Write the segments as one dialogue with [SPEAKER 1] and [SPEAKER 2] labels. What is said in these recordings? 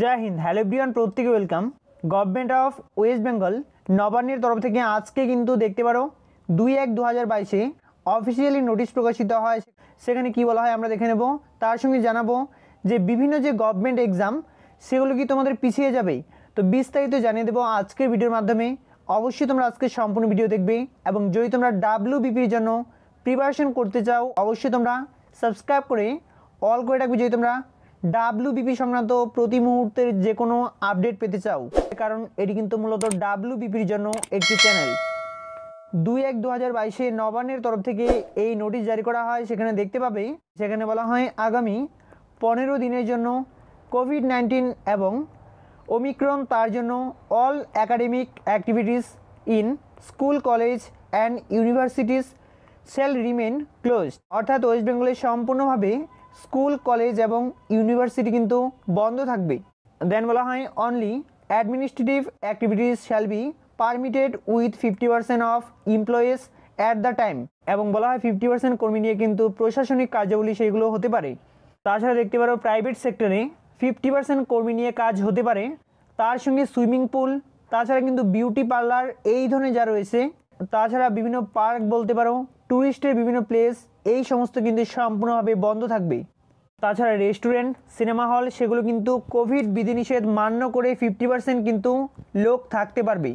[SPEAKER 1] জয় হিন্দ hello everyone প্রত্যেকে welcome government of West Bengal নবান্নের তরফ থেকে আজকে কিন্তু দেখতে পারো দুই এক দু হাজার বাইশে অফিসিয়ালি নোটিশ প্রকাশিত হয় সেখানে কি বলা হয় আমরা দেখে নেব তার সঙ্গে জানাবো যে বিভিন্ন যে গভর্নমেন্ট এক্সাম সেগুলো কি তোমাদের পিছিয়ে যাবে তো বিস্তারিত জানিয়ে দেবো আজকের ভিডিওর মাধ্যমে অবশ্যই তোমরা আজকে সম্পূর্ণ ভিডিও দেখবে এবং যদি তোমরা ডাব্লিউ বিপির জন্য প্রিপারেশন করতে চাও অবশ্যই তোমরা সাবস্ক্রাইব করে অল করে রাখবে যদি তোমরা ডাব্লিউবিপি সংক্রান্ত প্রতি মুহূর্তের যে কোনো আপডেট পেতে চাও কারণ এটি কিন্তু মূলত ডাব্লিউবিপির জন্য একটি চ্যানেল দুই এক দু হাজার বাইশে নবান্নের তরফ থেকে এই নোটিশ জারি করা হয় সেখানে দেখতে পাবে সেখানে বলা হয় আগামী পনেরো দিনের জন্য কোভিড নাইন্টিন এবং ওমিক্রন তার জন্য all academic activities in school college and universities shall remain close অর্থাৎ ওয়েস্ট বেঙ্গলে সম্পূর্ণভাবে স্কুল কলেজ এবং ইউনিভার্সিটি কিন্তু বন্ধ থাকবে দেন বলা হয় only administrative activities shall be permitted with fifty percent of employees at the time এবং বলা হয় ফিফটি পার্সেন্ট কর্মী নিয়ে কিন্তু প্রশাসনিক কার্যাবলী সেইগুলো হতে পারে তাছাড়া দেখতে পারো প্রাইভেট সেক্টরে ফিফটি পার্সেন্ট কর্মী নিয়ে কাজ হতে পারে তার সঙ্গে সুইমিং পুল তাছাড়া কিন্তু বিউটি পার্লার এই ধরনের যা রয়েছে তাছাড়া বিভিন্ন পার্ক বলতে পারো ট্যুরিস্টের বিভিন্ন প্লেস এই সমস্ত কিন্তু সম্পূর্ণভাবে বন্ধ থাকবে তাছাড়া রেস্টুরেন্ট সিনেমা হল সেগুলো কিন্তু কোভিড বিধিনিষেধ মান্য করে ফিফটি পার্সেন্ট কিন্তু লোক থাকতে পারবে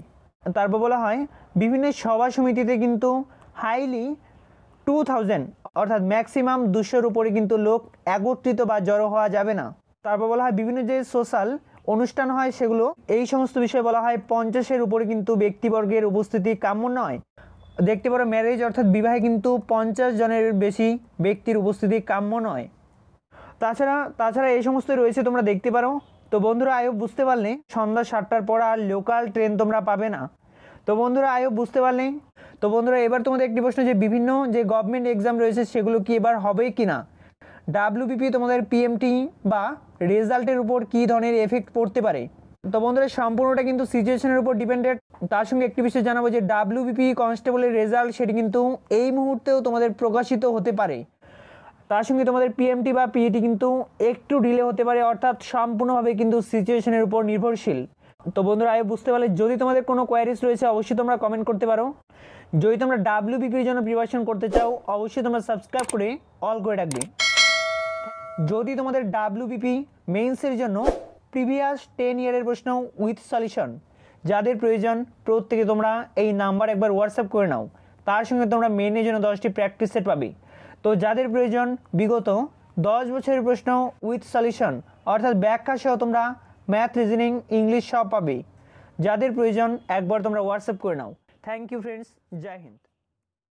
[SPEAKER 1] তারপর বলা হয় বিভিন্ন সভা সমিতিতে কিন্তু হাইলি টু থাউজেন্ড অর্থাৎ ম্যাক্সিমাম দুশোর উপরে কিন্তু লোক একত্রিত বা জড়ো হওয়া যাবে না তারপর বলা হয় বিভিন্ন যে সোশ্যাল অনুষ্ঠান হয় সেগুলো এই সমস্ত বিষয়ে বলা হয় পঞ্চাশের উপরে কিন্তু ব্যক্তিবর্গের উপস্থিতি কাম্য নয় দেখতে পারো ম্যারেজ অর্থাৎ বিবাহে কিন্তু পঞ্চাশ জনের বেশি ব্যক্তির উপস্থিতি কাম্য নয় তাছাড়া তাছাড়া এই সমস্ত রয়েছে তোমরা দেখতে পারো তো বন্ধুরা আয়ো বুঝতে পারলে সন্ধ্যা সাতটার পর আর লোকাল ট্রেন তোমরা পাবে না তো বন্ধুরা আয়ো বুঝতে পারলে তো বন্ধুরা এবার তোমাদের একটি প্রশ্ন যে বিভিন্ন যে গভর্নমেন্ট এক্সাম রয়েছে সেগুলো কি এবার হবে কি না ডাব্লিউবিপি তোমাদের পিএমটি বা রেজাল্টের উপর কী ধরনের এফেক্ট পড়তে পারে তো বন্ধুরা সম্পূর্ণটা কিন্তু সিচুয়েশনের উপর ডিপেন্ডেড তার সঙ্গে একটি বিষয় জানাবো যে ডাব্লিউবিপি কনস্টেবলের রেজাল্ট সেটি কিন্তু এই মুহূর্তেও তোমাদের প্রকাশিত হতে পারে তার সঙ্গে তোমাদের পিএমটি বা পিএটি e কিন্তু একটু ডিলে হতে পারে অর্থাৎ সম্পূর্ণভাবে কিন্তু সিচুয়েশনের উপর নির্ভরশীল তো বন্ধুরা আগে বুঝতে পারলে যদি তোমাদের কোনো কোয়ারিস রয়েছে অবশ্যই তোমরা কমেন্ট করতে পারো যদি তোমরা ডাব্লিউবিপির জন্য প্রিপারেশন করতে চাও অবশ্যই তোমরা সাবস্ক্রাইব করে অল করে রাখবে যদি তোমাদের ডাব্লিউবিপি মেইনসের জন্য প্রিভিয়াস টেন ইয়ারের প্রশ্ন উইথ সলিউশন যাদের প্রয়োজন প্রত্যেকে তোমরা এই নাম্বার একবার হোয়াটসঅ্যাপ করে নাও তার সঙ্গে তোমরা মেনের জন্য দশটি প্র্যাকটিস সেট পাবে তো যাদের প্রয়োজন বিগত দশ বছরের প্রশ্ন উইথ সলিউশন অর্থাৎ ব্যাখ্যা সহ তোমরা ম্যাথ রিজনিং ইংলিশ সব পাবে যাদের প্রয়োজন একবার তোমরা হোয়াটসঅ্যাপ করে নাও থ্যাংক ইউ ফ্রেন্ডস জয় হিন্দ